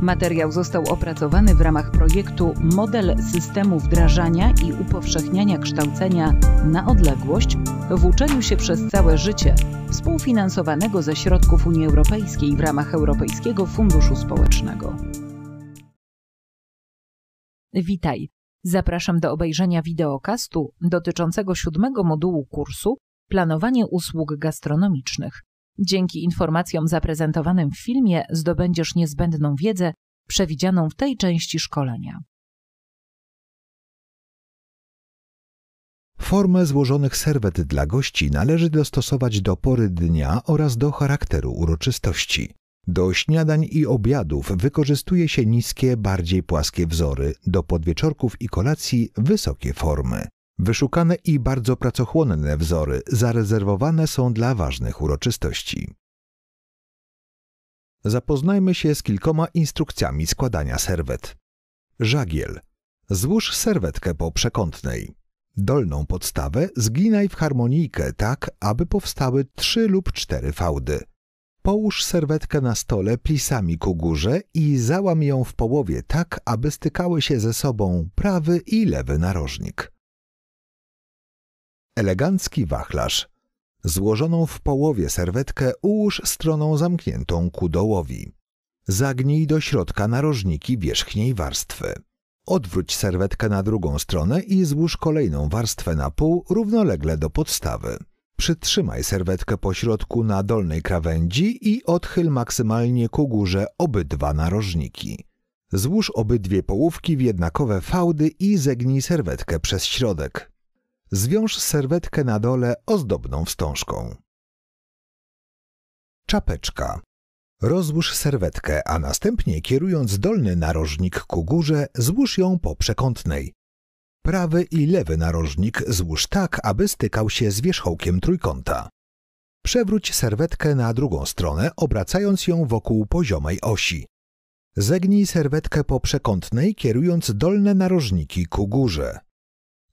Materiał został opracowany w ramach projektu Model systemu wdrażania i upowszechniania kształcenia na odległość w uczeniu się przez całe życie, współfinansowanego ze środków Unii Europejskiej w ramach Europejskiego Funduszu Społecznego. Witaj. Zapraszam do obejrzenia wideokastu dotyczącego siódmego modułu kursu Planowanie usług gastronomicznych. Dzięki informacjom zaprezentowanym w filmie zdobędziesz niezbędną wiedzę przewidzianą w tej części szkolenia. Formę złożonych serwet dla gości należy dostosować do pory dnia oraz do charakteru uroczystości. Do śniadań i obiadów wykorzystuje się niskie, bardziej płaskie wzory, do podwieczorków i kolacji wysokie formy. Wyszukane i bardzo pracochłonne wzory zarezerwowane są dla ważnych uroczystości. Zapoznajmy się z kilkoma instrukcjami składania serwet. Żagiel. Złóż serwetkę po przekątnej. Dolną podstawę zginaj w harmonijkę tak, aby powstały trzy lub cztery fałdy. Połóż serwetkę na stole plisami ku górze i załam ją w połowie tak, aby stykały się ze sobą prawy i lewy narożnik elegancki wachlarz. Złożoną w połowie serwetkę ułóż stroną zamkniętą ku dołowi. Zagnij do środka narożniki wierzchniej warstwy. Odwróć serwetkę na drugą stronę i złóż kolejną warstwę na pół równolegle do podstawy. Przytrzymaj serwetkę po środku na dolnej krawędzi i odchyl maksymalnie ku górze obydwa narożniki. Złóż obydwie połówki w jednakowe fałdy i zegnij serwetkę przez środek zwiąż serwetkę na dole ozdobną wstążką. Czapeczka. Rozłóż serwetkę, a następnie kierując dolny narożnik ku górze, złóż ją po przekątnej. Prawy i lewy narożnik złóż tak, aby stykał się z wierzchołkiem trójkąta. Przewróć serwetkę na drugą stronę, obracając ją wokół poziomej osi. Zegnij serwetkę po przekątnej, kierując dolne narożniki ku górze.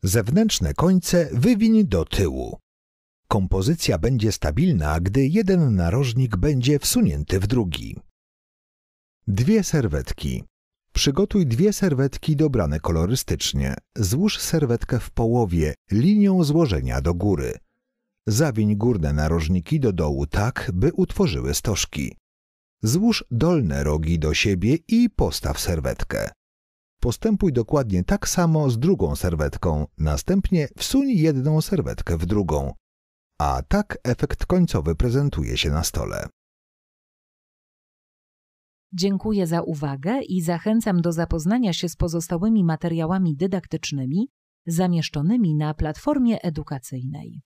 Zewnętrzne końce wywiń do tyłu. Kompozycja będzie stabilna, gdy jeden narożnik będzie wsunięty w drugi. Dwie serwetki. Przygotuj dwie serwetki dobrane kolorystycznie. Złóż serwetkę w połowie, linią złożenia do góry. Zawiń górne narożniki do dołu tak, by utworzyły stożki. Złóż dolne rogi do siebie i postaw serwetkę. Postępuj dokładnie tak samo z drugą serwetką, następnie wsuń jedną serwetkę w drugą. A tak efekt końcowy prezentuje się na stole. Dziękuję za uwagę i zachęcam do zapoznania się z pozostałymi materiałami dydaktycznymi zamieszczonymi na platformie edukacyjnej.